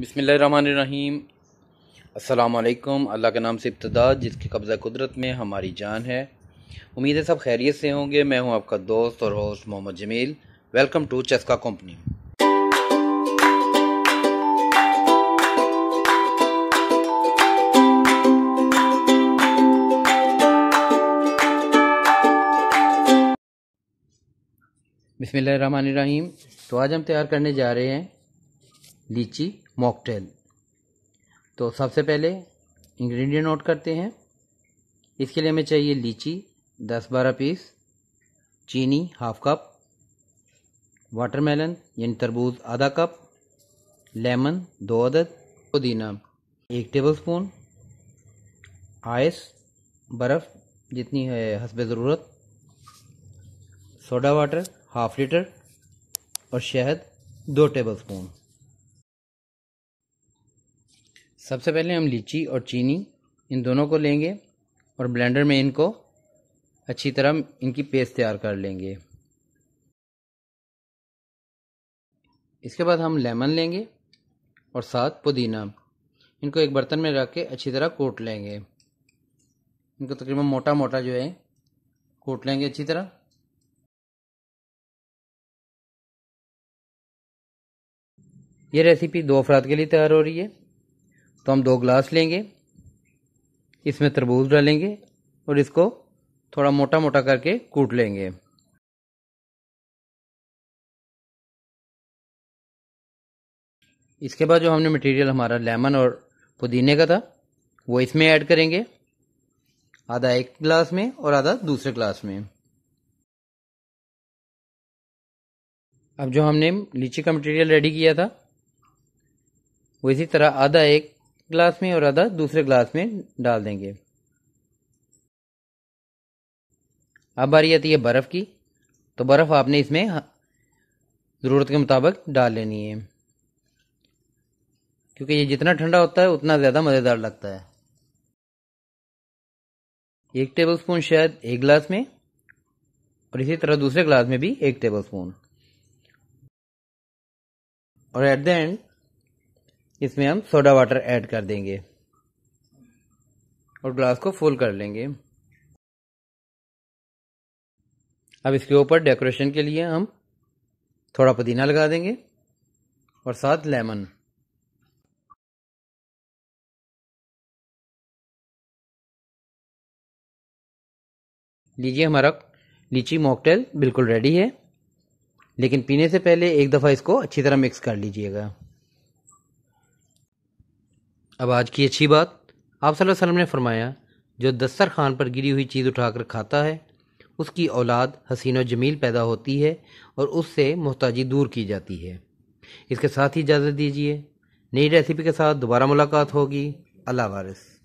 बसमीम अल्लाम अल्लाह के नाम से इब्तदा जिसके कब्ज़ा कुदरत में हमारी जान है उम्मीद है सब खैरियत से होंगे मैं हूं आपका दोस्त और host Mohammad Jameel welcome to Chaska company बसमीम तो आज हम तैयार करने जा रहे हैं लीची मॉकटेल तो सबसे पहले इंग्रेडिएंट नोट करते हैं इसके लिए हमें चाहिए लीची दस बारह पीस चीनी हाफ कप वाटरमेलन यानी तरबूज आधा कप लेमन दो अदद पुदीना एक टेबल स्पून आइस बर्फ़ जितनी है हसब ज़रूरत सोडा वाटर हाफ लीटर और शहद दो टेबल स्पून सबसे पहले हम लीची और चीनी इन दोनों को लेंगे और ब्लेंडर में इनको अच्छी तरह इनकी पेस्ट तैयार कर लेंगे इसके बाद हम लेमन लेंगे और साथ पुदीना इनको एक बर्तन में रख के अच्छी तरह कोट लेंगे इनको तकरीबन मोटा मोटा जो है कोट लेंगे अच्छी तरह ये रेसिपी दो अफराद के लिए तैयार हो रही है तो हम दो ग्लास लेंगे इसमें तरबूज डालेंगे और इसको थोड़ा मोटा मोटा करके कूट लेंगे इसके बाद जो हमने मटेरियल हमारा लेमन और पुदीने का था वो इसमें ऐड करेंगे आधा एक ग्लास में और आधा दूसरे ग्लास में अब जो हमने लीची का मटेरियल रेडी किया था वो इसी तरह आधा एक ग्लास में और आधा दूसरे ग्लास में डाल देंगे अब आ रही आती है बर्फ़ की तो बर्फ़ आपने इसमें ज़रूरत के मुताबिक डाल लेनी है क्योंकि ये जितना ठंडा होता है उतना ज़्यादा मज़ेदार लगता है एक टेबल स्पून शायद एक ग्लास में और इसी तरह दूसरे ग्लास में भी एक टेबल स्पून और एट द एंड इसमें हम सोडा वाटर ऐड कर देंगे और ग्लास को फुल कर लेंगे अब इसके ऊपर डेकोरेशन के लिए हम थोड़ा पुदीना लगा देंगे और साथ लेमन लीजिए हमारा लीची मॉकटेल बिल्कुल रेडी है लेकिन पीने से पहले एक दफ़ा इसको अच्छी तरह मिक्स कर लीजिएगा अब आज की अच्छी बात आप वसल्लम ने फरमाया जो दस्तर खान पर गिरी हुई चीज़ उठाकर खाता है उसकी औलाद हसीन और जमील पैदा होती है और उससे मोहताजी दूर की जाती है इसके साथ ही इजाज़त दीजिए नई रेसिपी के साथ दोबारा मुलाकात होगी अल्लाह वारिस